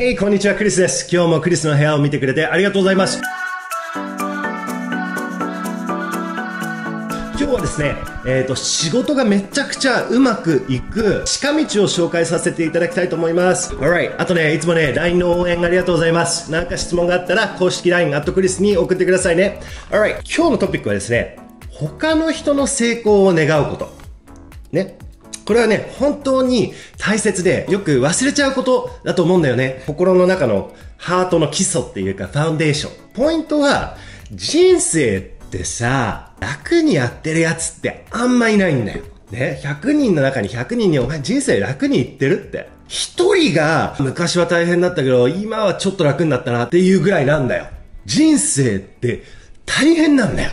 Hey! こんにちは、クリスです。今日もクリスの部屋を見てくれてありがとうございます。今日はですね、えっ、ー、と、仕事がめちゃくちゃうまくいく近道を紹介させていただきたいと思います。Alright。あとね、いつもね、LINE の応援ありがとうございます。なんか質問があったら、公式 LINE、アットクリスに送ってくださいね。Alright。今日のトピックはですね、他の人の成功を願うこと。ね。これはね、本当に大切で、よく忘れちゃうことだと思うんだよね。心の中のハートの基礎っていうか、ファウンデーション。ポイントは、人生ってさ、楽にやってるやつってあんまいないんだよ。ね、100人の中に100人にお前人生楽にいってるって。一人が昔は大変だったけど、今はちょっと楽になったなっていうぐらいなんだよ。人生って大変なんだよ。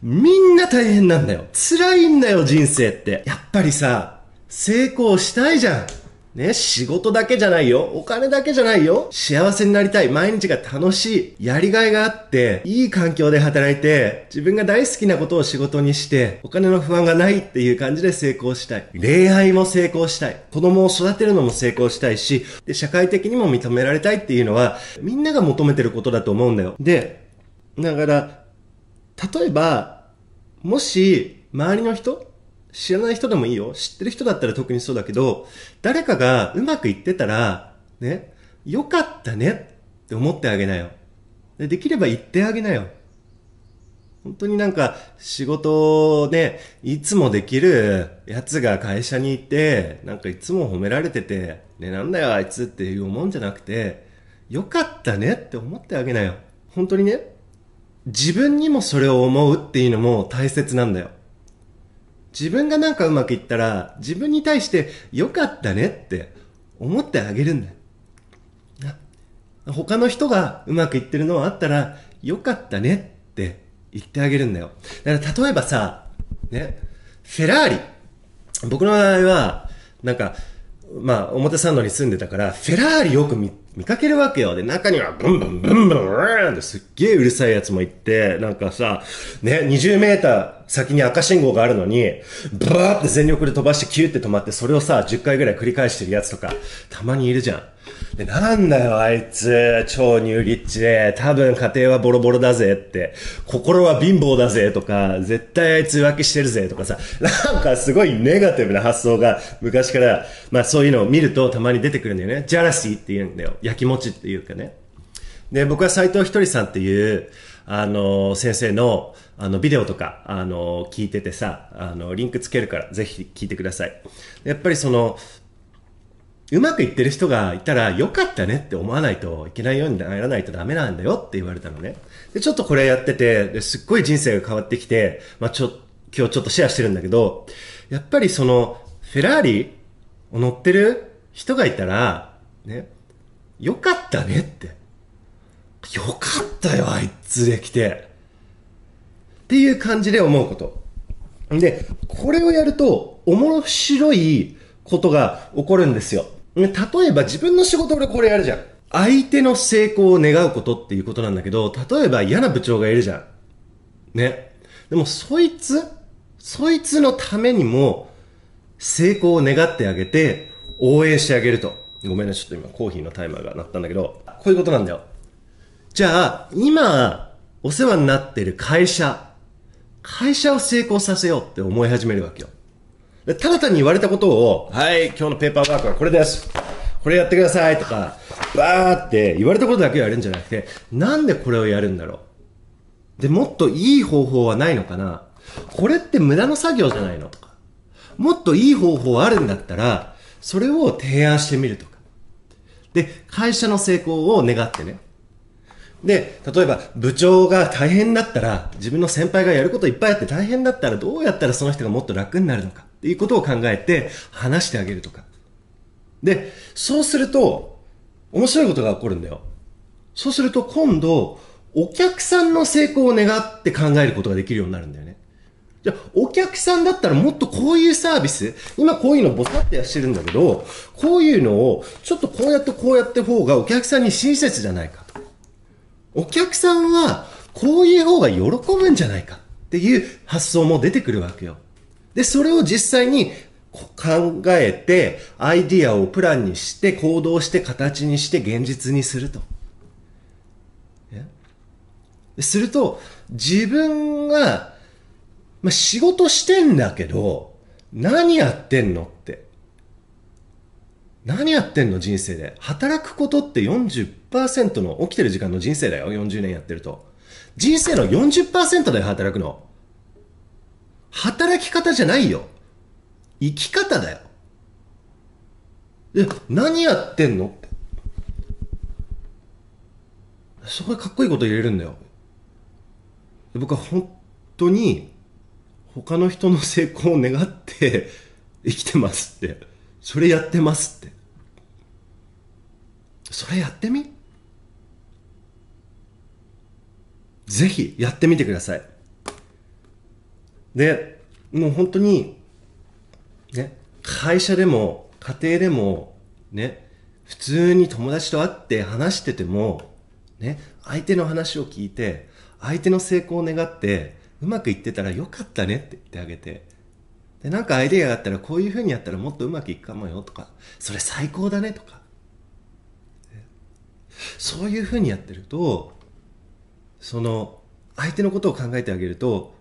みんな大変なんだよ。辛いんだよ、人生って。やっぱりさ、成功したいじゃん。ね、仕事だけじゃないよ。お金だけじゃないよ。幸せになりたい。毎日が楽しい。やりがいがあって、いい環境で働いて、自分が大好きなことを仕事にして、お金の不安がないっていう感じで成功したい。恋愛も成功したい。子供を育てるのも成功したいし、で、社会的にも認められたいっていうのは、みんなが求めてることだと思うんだよ。で、だから、例えば、もし、周りの人知らない人でもいいよ。知ってる人だったら特にそうだけど、誰かがうまくいってたら、ね、よかったねって思ってあげなよ。でできれば言ってあげなよ。本当になんか仕事をね、いつもできるやつが会社に行って、なんかいつも褒められてて、ね、なんだよあいつっていう思うんじゃなくて、よかったねって思ってあげなよ。本当にね、自分にもそれを思うっていうのも大切なんだよ。自分がなんかうまくいったら、自分に対して良かったねって思ってあげるんだ。よ。他の人がうまくいってるのはあったら、良かったねって言ってあげるんだよ。だから例えばさ、ね、フェラーリ。僕の場合は、なんか、まあ、表参道に住んでたから、フェラーリよく見見かけるわけよ。で、中にはブンブンブンブンブンってすっげえうるさいやつもいて、なんかさ、ね、20メーター、先に赤信号があるのに、バーって全力で飛ばしてキューって止まって、それをさ、10回ぐらい繰り返してるやつとか、たまにいるじゃん。で、なんだよ、あいつ、超ニューリッチで、多分家庭はボロボロだぜって、心は貧乏だぜとか、絶対あいつ浮気してるぜとかさ、なんかすごいネガティブな発想が昔から、まあそういうのを見るとたまに出てくるんだよね。ジャラシーって言うんだよ。やきもちっていうかね。で、僕は斎藤ひとりさんっていう、あの、先生の、あの、ビデオとか、あの、聞いててさ、あの、リンクつけるから、ぜひ聞いてください。やっぱりその、うまくいってる人がいたら、よかったねって思わないといけないようにならないとダメなんだよって言われたのね。で、ちょっとこれやってて、すっごい人生が変わってきて、まあ、ちょ、今日ちょっとシェアしてるんだけど、やっぱりその、フェラーリを乗ってる人がいたら、ね、よかったねって。よかったよ、あいつできて。っていう感じで思うこと。で、これをやると、面白いことが起こるんですよ。例えば自分の仕事俺これやるじゃん。相手の成功を願うことっていうことなんだけど、例えば嫌な部長がいるじゃん。ね。でもそいつ、そいつのためにも成功を願ってあげて応援してあげると。ごめんね、ちょっと今コーヒーのタイマーが鳴ったんだけど、こういうことなんだよ。じゃあ、今、お世話になってる会社、会社を成功させようって思い始めるわけよ。ただ単に言われたことを、はい、今日のペーパーワークはこれです。これやってくださいとか、バーって言われたことだけをやるんじゃなくて、なんでこれをやるんだろう。で、もっといい方法はないのかなこれって無駄の作業じゃないのとか。もっといい方法あるんだったら、それを提案してみるとか。で、会社の成功を願ってね。で、例えば部長が大変だったら、自分の先輩がやることいっぱいあって大変だったら、どうやったらその人がもっと楽になるのかっていうことを考えて話してあげるとか。で、そうすると、面白いことが起こるんだよ。そうすると今度、お客さんの成功を願って考えることができるようになるんだよね。じゃお客さんだったらもっとこういうサービス、今こういうのボサってやしてるんだけど、こういうのをちょっとこうやってこうやって方がお客さんに親切じゃないか。お客さんはこういう方が喜ぶんじゃないかっていう発想も出てくるわけよ。で、それを実際に考えて、アイディアをプランにして、行動して、形にして、現実にすると。すると、自分が、まあ、仕事してんだけど、何やってんのって。何やってんの人生で。働くことって40 10%の起きてる時間の人生だよ、40年やってると。人生の40%で働くの。働き方じゃないよ。生き方だよ。え、何やってんのって。そこでかっこいいこと言えるんだよ。僕は本当に他の人の成功を願って生きてますって。それやってますって。それやってみぜひやってみてください。で、もう本当に、ね、会社でも家庭でも、ね、普通に友達と会って話してても、ね、相手の話を聞いて、相手の成功を願って、うまくいってたらよかったねって言ってあげて、で、なんかアイデアがあったらこういう風にやったらもっとうまくいくかもよとか、それ最高だねとか、そういう風にやってると、その、相手のことを考えてあげると、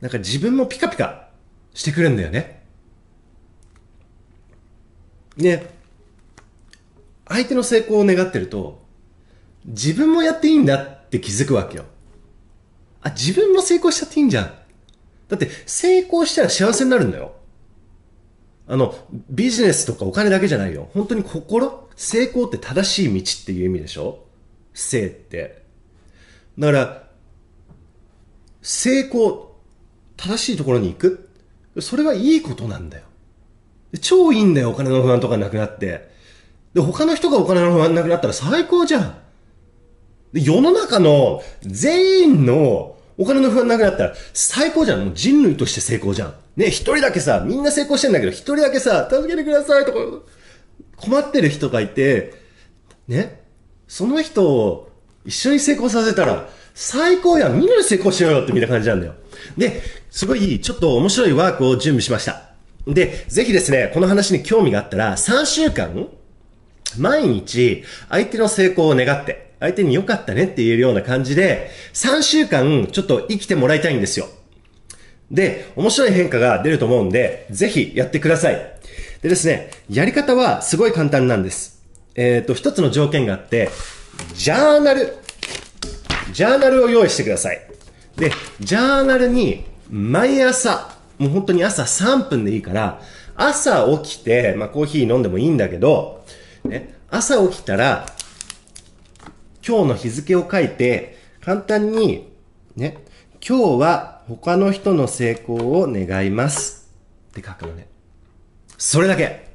なんか自分もピカピカしてくるんだよね。ね、相手の成功を願ってると、自分もやっていいんだって気づくわけよ。あ、自分も成功しちゃっていいんじゃん。だって、成功したら幸せになるんだよ。あの、ビジネスとかお金だけじゃないよ。本当に心成功って正しい道っていう意味でしょ生って。だから、成功、正しいところに行く。それはいいことなんだよ。超いいんだよ、お金の不安とかなくなって。で、他の人がお金の不安なくなったら最高じゃん。で、世の中の全員のお金の不安なくなったら最高じゃん。もう人類として成功じゃん。ね、一人だけさ、みんな成功してんだけど、一人だけさ、助けてくださいとか、困ってる人がいて、ね、その人を一緒に成功させたら、最高やみんなで成功しようよってみたいな感じなんだよ。で、すごい、ちょっと面白いワークを準備しました。で、ぜひですね、この話に興味があったら、3週間、毎日、相手の成功を願って、相手に良かったねって言えるような感じで、3週間、ちょっと生きてもらいたいんですよ。で、面白い変化が出ると思うんで、ぜひやってください。でですね、やり方はすごい簡単なんです。えっ、ー、と、一つの条件があって、ジャーナル、ジャーナルを用意してください。で、ジャーナルに毎朝、もう本当に朝3分でいいから、朝起きて、まあコーヒー飲んでもいいんだけど、ね、朝起きたら、今日の日付を書いて、簡単に、ね、今日は他の人の成功を願いますって書くのね。それだけ。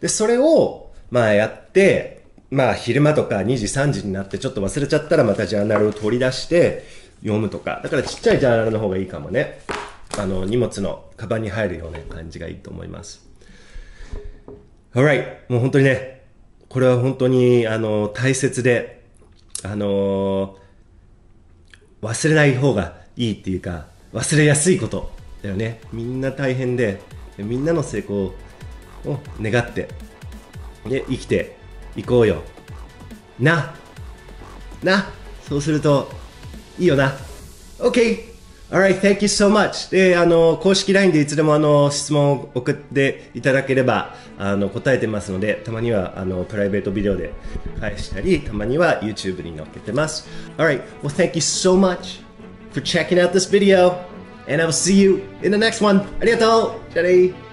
で、それを、まあやって、まあ昼間とか2時3時になってちょっと忘れちゃったらまたジャーナルを取り出して読むとか。だからちっちゃいジャーナルの方がいいかもね。あの、荷物のカバンに入るような感じがいいと思います。alright. もう本当にね、これは本当にあの、大切で、あのー、忘れない方がいいっていうか、忘れやすいことだよね。みんな大変で、みんなの成功を願って、で、生きて行こうよななそうするといいよな OK Alright, thank you so much. で、あの、公式 LINE でいつでもあの、質問を送っていただければ、あの、答えてますので、たまにはあの、プライベートビデオで返したり、たまには YouTube に載っけてます。Alright, well thank you so much for checking out this video, and I will see you in the next one. ありがとうじゃあね